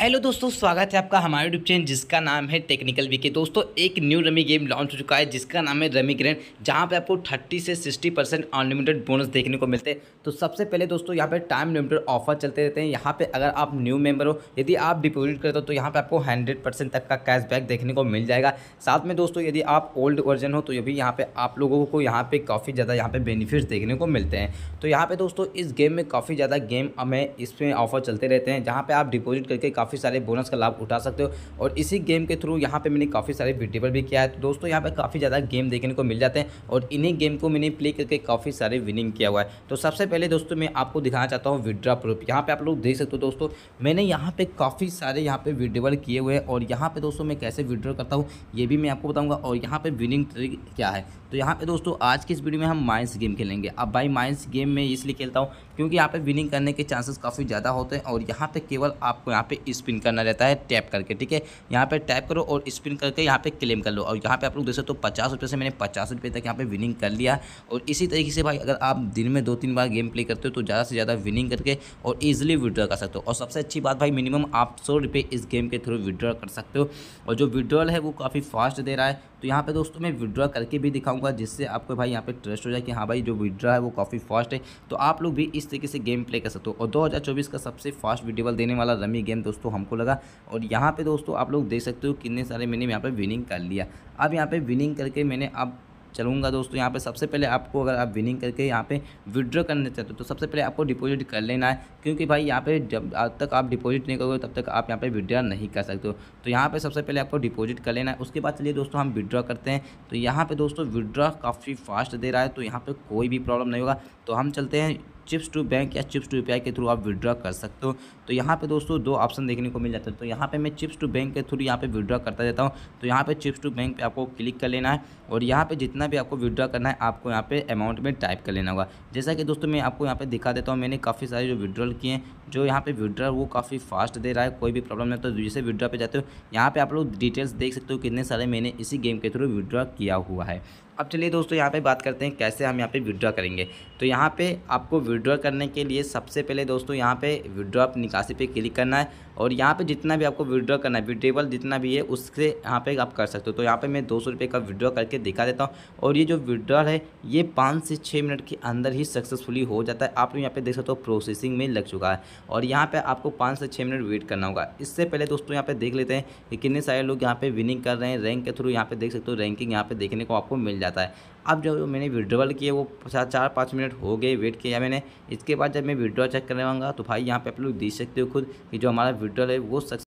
hello दोस्तों स्वागत है आपका हमारे यूट्यूब चैनल जिसका नाम है टेक्निकल वीके दोस्तों एक न्यू रमी गेम लॉन्च हो चुका है जिसका नाम है रमी ग्रैंड जहां पे आपको 30 से 60 परसेंट अनलिमिटेड बोनस देखने को मिलते हैं तो सबसे पहले दोस्तों यहां पे टाइम लिमिटेड ऑफर चलते रहते हैं यहाँ पर अगर आप न्यू मेबर हो यदि आप डिपोजिट करते हो तो यहाँ पर आपको हंड्रेड तक का कैशबैक देखने को मिल जाएगा साथ में दोस्तों यदि आप ओल्ड वर्जन हो तो ये भी यहाँ पर आप लोगों को यहाँ पर काफ़ी ज़्यादा यहाँ पर बेनिफिट्स देखने को मिलते हैं तो यहाँ पर दोस्तों इस गेम में काफ़ी ज़्यादा गेम हमें इसमें ऑफर चलते रहते हैं जहाँ पर आप डिपोजिट करके काफ़ी सारे बोनस का लाभ उठा सकते हो और इसी गेम के थ्रू यहाँ पर मैंने काफ़ी सारे विड्रीवल भी किया है तो दोस्तों यहाँ पर काफ़ी ज़्यादा गेम देखने को मिल जाते हैं और इन्हीं गेम को मैंने प्ले करके काफ़ी सारे विनिंग किया हुआ है तो सबसे पहले दोस्तों मैं आपको दिखाना चाहता हूँ विड्रा प्रूफ यहाँ पर आप लोग देख सकते हो दोस्तों मैंने यहाँ पर काफ़ी सारे यहाँ पर विड्रीवल किए हुए हैं और यहाँ पर दोस्तों मैं कैसे विड्रॉ करता हूँ ये भी मैं आपको बताऊँगा और यहाँ पर विनिंग ट्रिक क्या है तो यहाँ पे दोस्तों आज की इस वीडियो में हम माइंस गेम खेलेंगे अब भाई माइंस गेम में इसलिए खेलता हूँ क्योंकि यहाँ पे विनिंग करने के चांसेस काफ़ी ज़्यादा होते हैं और यहाँ पे केवल आपको यहाँ पे स्पिन करना रहता है टैप करके ठीक है यहाँ पर टैप करो और स्पिन करके यहाँ पे क्लेम कर लो और यहाँ पे आप लोग देख सकते हो पचास रुपये से मैंने पचास रुपये तक यहाँ पे विनिंग कर लिया और इसी तरीके से भाई अगर आप दिन में दो तीन बार गेम प्ले करते हो तो ज़्यादा से ज़्यादा विनिंग करके और ईजिली विड्रॉ कर सकते हो और सबसे अच्छी बात भाई मिनिमम आप सौ इस गेम के थ्रू विड्रॉ कर सकते हो और जो विड्रॉल है वो काफ़ी फास्ट दे रहा है तो यहाँ पे दोस्तों मैं विड्रॉ करके भी दिखाऊंगा जिससे आपको भाई यहाँ पे ट्रस्ट हो जाए कि हाँ भाई जो विड्रॉ है वो काफ़ी फास्ट है तो आप लोग भी इस तरीके से गेम प्ले कर सकते हो और 2024 का सबसे फास्ट विडेबल देने वाला रमी गेम दोस्तों हमको लगा और यहाँ पर दोस्तों आप लोग देख सकते हो कितने सारे मैंने यहाँ पर विनिंग कर लिया अब यहाँ पर विनिंग करके मैंने अब चलूँगा दोस्तों यहाँ पे सबसे पहले आपको अगर आप विनिंग करके यहाँ पे विड्रॉ करने चाहते हो तो सबसे पहले आपको डिपॉजिट कर लेना है क्योंकि भाई यहाँ पे जब तक आप डिपॉजिट नहीं करोगे तब तक आप यहाँ पे विड्रॉ नहीं कर सकते हो तो यहाँ पे सबसे पहले आपको डिपॉजिट कर लेना है उसके बाद चलिए दोस्तों हम विड्रॉ करते हैं तो यहाँ पर दोस्तों विड्रॉ काफ़ी फास्ट दे रहा है तो यहाँ पर कोई भी प्रॉब्लम नहीं होगा तो हम चलते हैं चिप्स टू बैंक या चिप्स टू यू के थ्रू आप विड्रॉ कर सकते हो तो यहाँ पे दोस्तों दो ऑप्शन देखने को मिल जाता है तो यहाँ पे मैं चिप्स टू बैंक के थ्रू यहाँ पे विड्रॉ करता देता हूँ तो यहाँ पे चिप्स टू बैंक पे आपको क्लिक कर लेना है और यहाँ पे जितना भी आपको विड्रॉ करना है आपको यहाँ पे अमाउंट में टाइप कर लेना होगा जैसा कि दोस्तों मैं आपको यहाँ पे दिखा देता हूँ मैंने काफ़ी सारे जो विड्रॉल किए हैं जो यहाँ पे विड्रॉ वो काफ़ी फास्ट दे रहा है कोई भी प्रॉब्लम नहीं तो जैसे विड्रॉ पे जाते हो यहाँ पे आप लोग डिटेल्स देख सकते हो कितने सारे मैंने इसी गेम के थ्रू विड्रॉ किया हुआ है अब चलिए दोस्तों यहाँ पे बात करते हैं कैसे हम यहाँ पे विड्रॉ करेंगे तो यहाँ पे आपको विड्रॉ करने के लिए सबसे पहले दोस्तों यहाँ पे विड्रॉ निकासी पे क्लिक करना है और यहाँ पे जितना भी आपको विड्रॉ करना है विड्रेबल जितना भी है उससे यहाँ पे आप कर सकते हो तो यहाँ पे मैं दो सौ का विड्रॉ करके दिखा देता हूँ और ये जो विड्रॉ है ये पाँच से छः मिनट के अंदर ही सक्सेसफुली हो जाता है आप यहाँ पर देख सकते हो प्रोसेसिंग में लग चुका है और यहाँ पर आपको पाँच से छः मिनट वेट करना होगा इससे पहले दोस्तों यहाँ पर देख लेते हैं कि कितने सारे लोग यहाँ पर विनिंग कर रहे हैं रैंक के थ्रू यहाँ पर देख सकते हो रैंकिंग यहाँ पर देखने को आपको मिल जाता है अब जो मैंने विड्रॉल किए वो चार पाँच मिनट हो गए वेट किया मैंने इसके बाद जब मैं विड्रॉल चेक करवाऊँगा तो भाई यहाँ पे आप लोग देख सकते हो खुद कि जो हमारा विड्रॉल है वो सक्सेस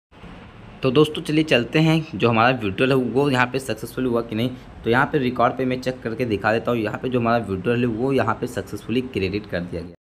तो दोस्तों चलिए चलते हैं जो हमारा विड्रॉल है वो यहाँ पे सक्सेसफुल हुआ कि नहीं तो यहाँ पे रिकॉर्ड पे मैं चेक करके दिखा देता हूँ यहाँ पे जो हमारा विड्रॉल है वो यहाँ पे सक्सेसफुली क्रेडिट कर दिया गया